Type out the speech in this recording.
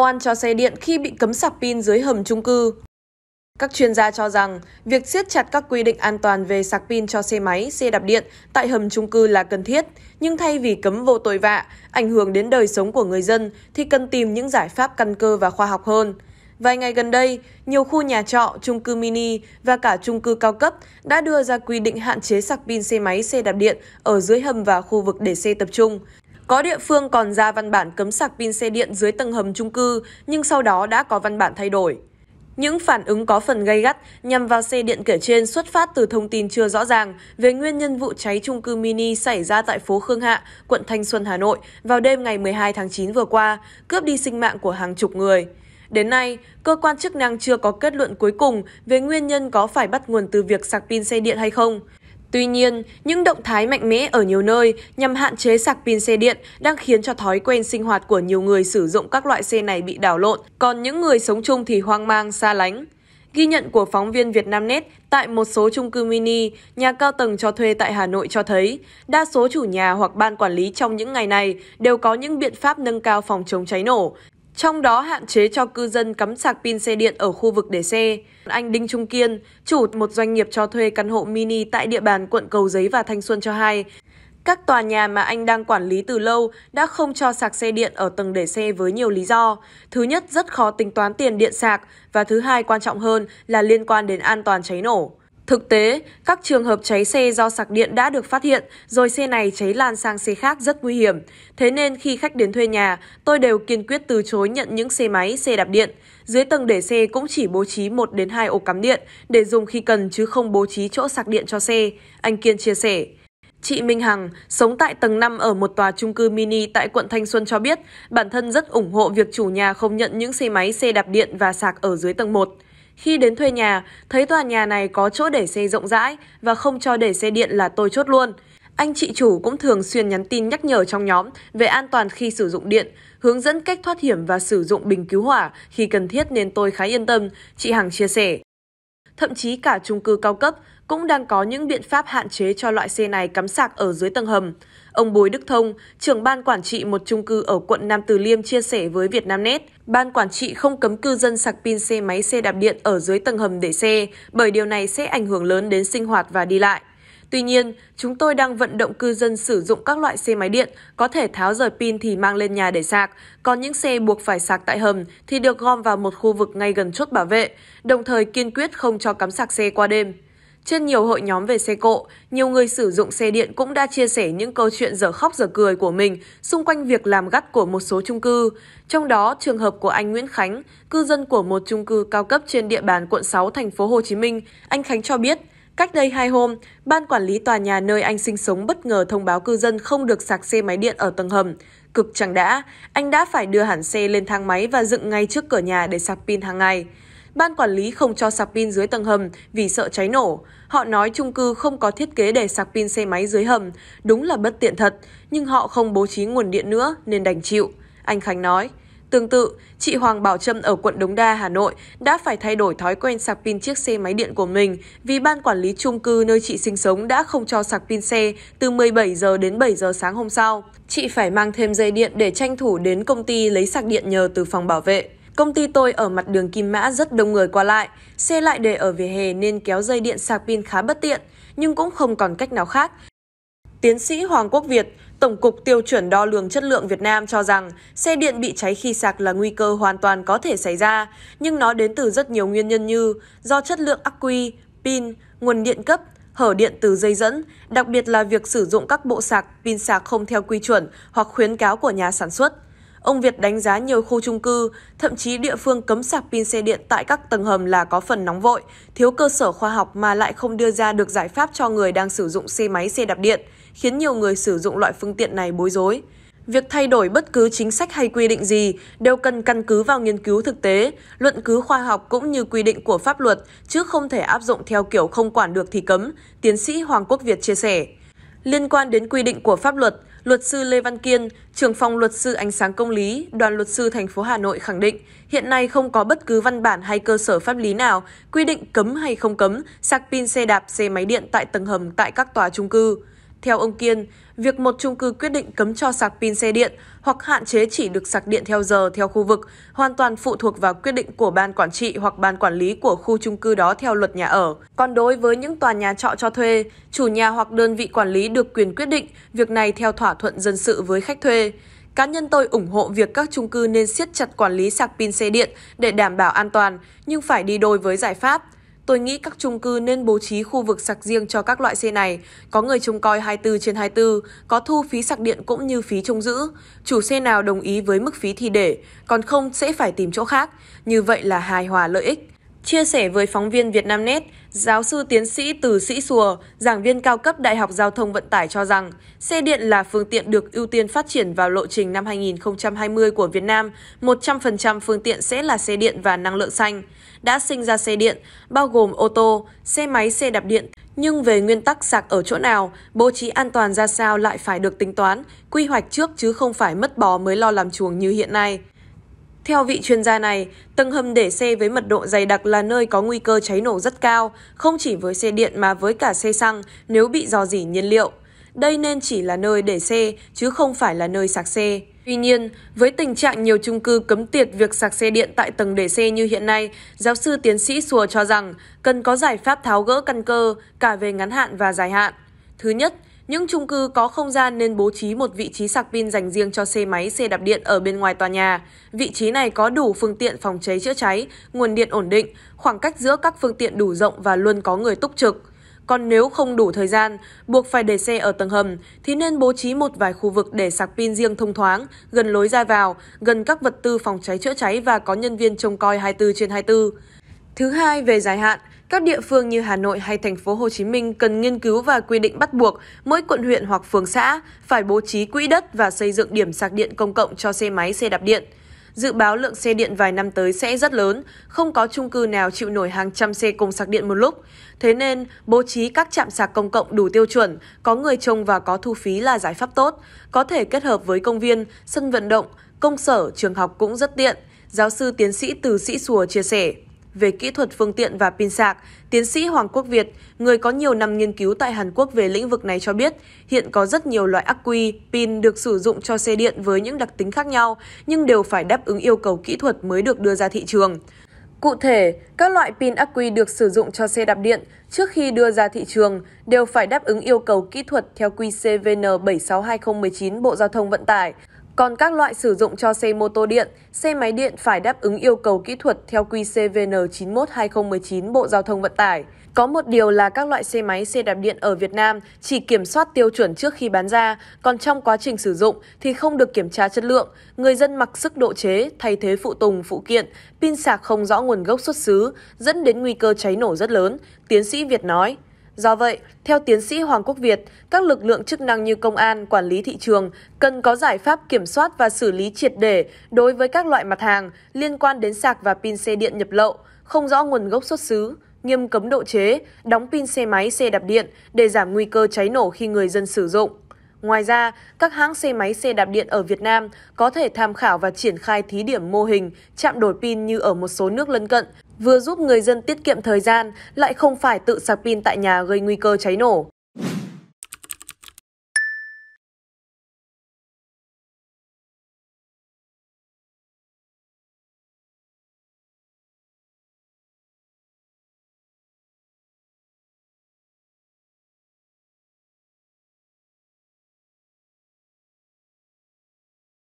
oan cho xe điện khi bị cấm sạc pin dưới hầm trung cư. Các chuyên gia cho rằng, việc siết chặt các quy định an toàn về sạc pin cho xe máy, xe đạp điện tại hầm trung cư là cần thiết, nhưng thay vì cấm vô tội vạ, ảnh hưởng đến đời sống của người dân thì cần tìm những giải pháp căn cơ và khoa học hơn. Vài ngày gần đây, nhiều khu nhà trọ, trung cư mini và cả trung cư cao cấp đã đưa ra quy định hạn chế sạc pin xe máy, xe đạp điện ở dưới hầm và khu vực để xe tập trung. Có địa phương còn ra văn bản cấm sạc pin xe điện dưới tầng hầm trung cư, nhưng sau đó đã có văn bản thay đổi. Những phản ứng có phần gay gắt nhằm vào xe điện kể trên xuất phát từ thông tin chưa rõ ràng về nguyên nhân vụ cháy trung cư mini xảy ra tại phố Khương Hạ, quận Thanh Xuân, Hà Nội vào đêm ngày 12 tháng 9 vừa qua, cướp đi sinh mạng của hàng chục người. Đến nay, cơ quan chức năng chưa có kết luận cuối cùng về nguyên nhân có phải bắt nguồn từ việc sạc pin xe điện hay không. Tuy nhiên, những động thái mạnh mẽ ở nhiều nơi nhằm hạn chế sạc pin xe điện đang khiến cho thói quen sinh hoạt của nhiều người sử dụng các loại xe này bị đảo lộn, còn những người sống chung thì hoang mang, xa lánh. Ghi nhận của phóng viên Vietnamnet tại một số chung cư mini, nhà cao tầng cho thuê tại Hà Nội cho thấy, đa số chủ nhà hoặc ban quản lý trong những ngày này đều có những biện pháp nâng cao phòng chống cháy nổ, trong đó hạn chế cho cư dân cắm sạc pin xe điện ở khu vực để xe. Anh Đinh Trung Kiên, chủ một doanh nghiệp cho thuê căn hộ mini tại địa bàn quận Cầu Giấy và Thanh Xuân cho hay, các tòa nhà mà anh đang quản lý từ lâu đã không cho sạc xe điện ở tầng để xe với nhiều lý do. Thứ nhất, rất khó tính toán tiền điện sạc và thứ hai quan trọng hơn là liên quan đến an toàn cháy nổ. Thực tế, các trường hợp cháy xe do sạc điện đã được phát hiện, rồi xe này cháy lan sang xe khác rất nguy hiểm. Thế nên khi khách đến thuê nhà, tôi đều kiên quyết từ chối nhận những xe máy, xe đạp điện. Dưới tầng để xe cũng chỉ bố trí 1 đến 2 ổ cắm điện để dùng khi cần chứ không bố trí chỗ sạc điện cho xe, anh Kiên chia sẻ. Chị Minh Hằng, sống tại tầng 5 ở một tòa trung cư mini tại quận Thanh Xuân cho biết, bản thân rất ủng hộ việc chủ nhà không nhận những xe máy, xe đạp điện và sạc ở dưới tầng 1. Khi đến thuê nhà, thấy tòa nhà này có chỗ để xe rộng rãi và không cho để xe điện là tôi chốt luôn. Anh chị chủ cũng thường xuyên nhắn tin nhắc nhở trong nhóm về an toàn khi sử dụng điện, hướng dẫn cách thoát hiểm và sử dụng bình cứu hỏa khi cần thiết nên tôi khá yên tâm, chị Hằng chia sẻ. Thậm chí cả chung cư cao cấp cũng đang có những biện pháp hạn chế cho loại xe này cắm sạc ở dưới tầng hầm. Ông Bùi Đức Thông, trưởng ban quản trị một chung cư ở quận Nam Từ Liêm chia sẻ với Vietnamnet, ban quản trị không cấm cư dân sạc pin xe máy xe đạp điện ở dưới tầng hầm để xe, bởi điều này sẽ ảnh hưởng lớn đến sinh hoạt và đi lại. Tuy nhiên, chúng tôi đang vận động cư dân sử dụng các loại xe máy điện, có thể tháo rời pin thì mang lên nhà để sạc, còn những xe buộc phải sạc tại hầm thì được gom vào một khu vực ngay gần chốt bảo vệ, đồng thời kiên quyết không cho cắm sạc xe qua đêm. Trên nhiều hội nhóm về xe cộ, nhiều người sử dụng xe điện cũng đã chia sẻ những câu chuyện dở khóc dở cười của mình xung quanh việc làm gắt của một số chung cư. Trong đó, trường hợp của anh Nguyễn Khánh, cư dân của một chung cư cao cấp trên địa bàn quận 6 thành phố Hồ Chí Minh, anh Khánh cho biết Cách đây hai hôm, ban quản lý tòa nhà nơi anh sinh sống bất ngờ thông báo cư dân không được sạc xe máy điện ở tầng hầm. Cực chẳng đã, anh đã phải đưa hẳn xe lên thang máy và dựng ngay trước cửa nhà để sạc pin hàng ngày. Ban quản lý không cho sạc pin dưới tầng hầm vì sợ cháy nổ. Họ nói chung cư không có thiết kế để sạc pin xe máy dưới hầm, đúng là bất tiện thật, nhưng họ không bố trí nguồn điện nữa nên đành chịu. Anh Khánh nói. Tương tự, chị Hoàng Bảo Trâm ở quận Đống Đa, Hà Nội đã phải thay đổi thói quen sạc pin chiếc xe máy điện của mình vì ban quản lý chung cư nơi chị sinh sống đã không cho sạc pin xe từ 17 giờ đến 7 giờ sáng hôm sau. Chị phải mang thêm dây điện để tranh thủ đến công ty lấy sạc điện nhờ từ phòng bảo vệ. Công ty tôi ở mặt đường Kim Mã rất đông người qua lại, xe lại để ở vỉa hè nên kéo dây điện sạc pin khá bất tiện, nhưng cũng không còn cách nào khác. Tiến sĩ Hoàng Quốc Việt, Tổng cục Tiêu chuẩn Đo lường Chất lượng Việt Nam cho rằng xe điện bị cháy khi sạc là nguy cơ hoàn toàn có thể xảy ra, nhưng nó đến từ rất nhiều nguyên nhân như do chất lượng ắc quy, pin, nguồn điện cấp, hở điện từ dây dẫn, đặc biệt là việc sử dụng các bộ sạc, pin sạc không theo quy chuẩn hoặc khuyến cáo của nhà sản xuất. Ông Việt đánh giá nhiều khu trung cư, thậm chí địa phương cấm sạc pin xe điện tại các tầng hầm là có phần nóng vội, thiếu cơ sở khoa học mà lại không đưa ra được giải pháp cho người đang sử dụng xe máy xe đạp điện, khiến nhiều người sử dụng loại phương tiện này bối rối. Việc thay đổi bất cứ chính sách hay quy định gì đều cần căn cứ vào nghiên cứu thực tế, luận cứ khoa học cũng như quy định của pháp luật, chứ không thể áp dụng theo kiểu không quản được thì cấm, tiến sĩ Hoàng Quốc Việt chia sẻ. Liên quan đến quy định của pháp luật, Luật sư Lê Văn Kiên, trưởng phòng luật sư ánh sáng công lý, đoàn luật sư thành phố Hà Nội khẳng định, hiện nay không có bất cứ văn bản hay cơ sở pháp lý nào quy định cấm hay không cấm sạc pin xe đạp, xe máy điện tại tầng hầm tại các tòa chung cư. Theo ông Kiên, việc một chung cư quyết định cấm cho sạc pin xe điện hoặc hạn chế chỉ được sạc điện theo giờ theo khu vực hoàn toàn phụ thuộc vào quyết định của ban quản trị hoặc ban quản lý của khu chung cư đó theo luật nhà ở. Còn đối với những tòa nhà trọ cho thuê, chủ nhà hoặc đơn vị quản lý được quyền quyết định việc này theo thỏa thuận dân sự với khách thuê. Cá nhân tôi ủng hộ việc các chung cư nên siết chặt quản lý sạc pin xe điện để đảm bảo an toàn, nhưng phải đi đôi với giải pháp – Tôi nghĩ các chung cư nên bố trí khu vực sạc riêng cho các loại xe này, có người trông coi 24 trên 24, có thu phí sạc điện cũng như phí trông giữ. Chủ xe nào đồng ý với mức phí thì để, còn không sẽ phải tìm chỗ khác. Như vậy là hài hòa lợi ích. Chia sẻ với phóng viên Vietnamnet, giáo sư tiến sĩ Từ Sĩ Sùa, giảng viên cao cấp Đại học Giao thông Vận tải cho rằng, xe điện là phương tiện được ưu tiên phát triển vào lộ trình năm 2020 của Việt Nam, 100% phương tiện sẽ là xe điện và năng lượng xanh. Đã sinh ra xe điện, bao gồm ô tô, xe máy, xe đạp điện, nhưng về nguyên tắc sạc ở chỗ nào, bố trí an toàn ra sao lại phải được tính toán, quy hoạch trước chứ không phải mất bò mới lo làm chuồng như hiện nay. Theo vị chuyên gia này, tầng hầm để xe với mật độ dày đặc là nơi có nguy cơ cháy nổ rất cao, không chỉ với xe điện mà với cả xe xăng nếu bị dò dỉ nhiên liệu. Đây nên chỉ là nơi để xe, chứ không phải là nơi sạc xe. Tuy nhiên, với tình trạng nhiều chung cư cấm tiệt việc sạc xe điện tại tầng để xe như hiện nay, giáo sư tiến sĩ Sùa cho rằng cần có giải pháp tháo gỡ căn cơ cả về ngắn hạn và dài hạn. Thứ nhất, những chung cư có không gian nên bố trí một vị trí sạc pin dành riêng cho xe máy, xe đạp điện ở bên ngoài tòa nhà. Vị trí này có đủ phương tiện phòng cháy chữa cháy, nguồn điện ổn định, khoảng cách giữa các phương tiện đủ rộng và luôn có người túc trực. Còn nếu không đủ thời gian, buộc phải để xe ở tầng hầm, thì nên bố trí một vài khu vực để sạc pin riêng thông thoáng, gần lối ra vào, gần các vật tư phòng cháy chữa cháy và có nhân viên trông coi 24 trên 24. Thứ hai, về dài hạn, các địa phương như Hà Nội hay thành phố Hồ Chí Minh cần nghiên cứu và quy định bắt buộc mỗi quận huyện hoặc phường xã phải bố trí quỹ đất và xây dựng điểm sạc điện công cộng cho xe máy, xe đạp điện. Dự báo lượng xe điện vài năm tới sẽ rất lớn, không có chung cư nào chịu nổi hàng trăm xe cùng sạc điện một lúc. Thế nên, bố trí các trạm sạc công cộng đủ tiêu chuẩn, có người trông và có thu phí là giải pháp tốt, có thể kết hợp với công viên, sân vận động, công sở, trường học cũng rất tiện, giáo sư tiến sĩ Từ Sĩ Sùa chia sẻ về kỹ thuật phương tiện và pin sạc, tiến sĩ Hoàng Quốc Việt, người có nhiều năm nghiên cứu tại Hàn Quốc về lĩnh vực này cho biết, hiện có rất nhiều loại ắc quy, pin được sử dụng cho xe điện với những đặc tính khác nhau, nhưng đều phải đáp ứng yêu cầu kỹ thuật mới được đưa ra thị trường. Cụ thể, các loại pin ắc quy được sử dụng cho xe đạp điện trước khi đưa ra thị trường đều phải đáp ứng yêu cầu kỹ thuật theo quy CVN 762 Bộ Giao thông Vận tải, còn các loại sử dụng cho xe mô tô điện, xe máy điện phải đáp ứng yêu cầu kỹ thuật theo quy CVN 91-2019 Bộ Giao thông Vận tải. Có một điều là các loại xe máy xe đạp điện ở Việt Nam chỉ kiểm soát tiêu chuẩn trước khi bán ra, còn trong quá trình sử dụng thì không được kiểm tra chất lượng. Người dân mặc sức độ chế, thay thế phụ tùng, phụ kiện, pin sạc không rõ nguồn gốc xuất xứ, dẫn đến nguy cơ cháy nổ rất lớn, tiến sĩ Việt nói. Do vậy, theo tiến sĩ Hoàng Quốc Việt, các lực lượng chức năng như công an, quản lý thị trường cần có giải pháp kiểm soát và xử lý triệt để đối với các loại mặt hàng liên quan đến sạc và pin xe điện nhập lậu, không rõ nguồn gốc xuất xứ, nghiêm cấm độ chế, đóng pin xe máy, xe đạp điện để giảm nguy cơ cháy nổ khi người dân sử dụng. Ngoài ra, các hãng xe máy xe đạp điện ở Việt Nam có thể tham khảo và triển khai thí điểm mô hình chạm đổi pin như ở một số nước lân cận, vừa giúp người dân tiết kiệm thời gian, lại không phải tự sạc pin tại nhà gây nguy cơ cháy nổ.